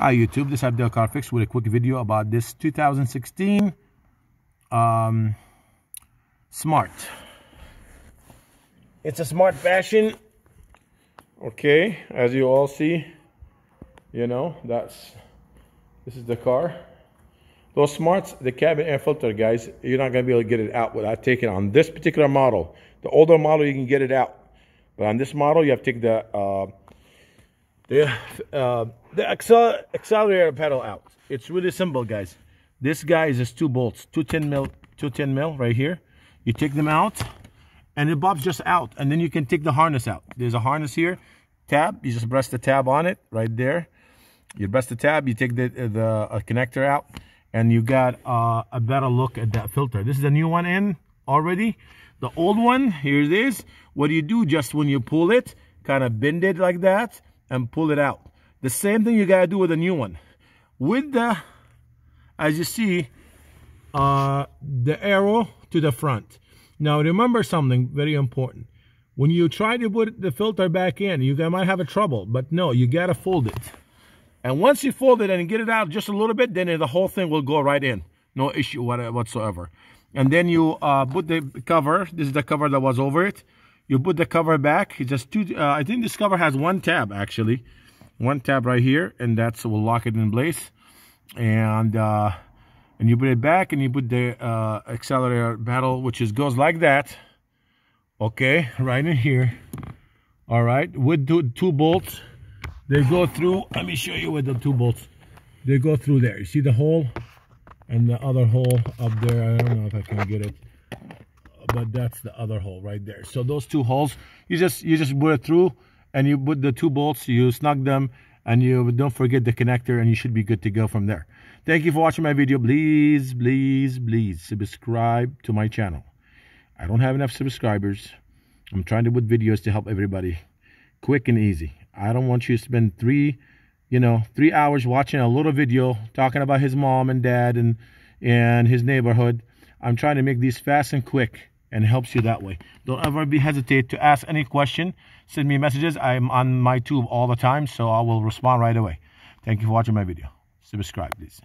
Hi YouTube, this is Abdel Carfix with a quick video about this 2016 um, Smart. It's a smart fashion. Okay, as you all see, you know, that's, this is the car. Those Smarts, the cabin air filter, guys, you're not going to be able to get it out without taking on this particular model. The older model, you can get it out. But on this model, you have to take the uh, the, uh, the accelerator pedal out. It's really simple, guys. This guy is just two bolts, two 10 mil, two 10 mil right here. You take them out and the bob's just out. And then you can take the harness out. There's a harness here, tab. You just press the tab on it right there. You press the tab, you take the, the uh, connector out and you got uh, a better look at that filter. This is a new one in already. The old one, here it is. What do you do just when you pull it, kind of bend it like that and pull it out. The same thing you gotta do with a new one. With the, as you see, uh, the arrow to the front. Now remember something very important. When you try to put the filter back in, you might have a trouble, but no, you gotta fold it. And once you fold it and get it out just a little bit, then the whole thing will go right in. No issue whatsoever. And then you uh, put the cover, this is the cover that was over it, you put the cover back just two uh, i think this cover has one tab actually one tab right here and that's will lock it in place and uh, and you put it back and you put the uh, accelerator pedal which is goes like that okay right in here all right with two, two bolts they go through let me show you with the two bolts they go through there you see the hole and the other hole up there i don't know if i can get it but that's the other hole right there. So those two holes, you just you just put it through and you put the two bolts, you snug them, and you don't forget the connector and you should be good to go from there. Thank you for watching my video. Please, please, please subscribe to my channel. I don't have enough subscribers. I'm trying to put videos to help everybody quick and easy. I don't want you to spend three, you know, three hours watching a little video talking about his mom and dad and, and his neighborhood. I'm trying to make these fast and quick and helps you that way. Don't ever be hesitate to ask any question. Send me messages. I'm on my tube all the time, so I will respond right away. Thank you for watching my video. Subscribe, please.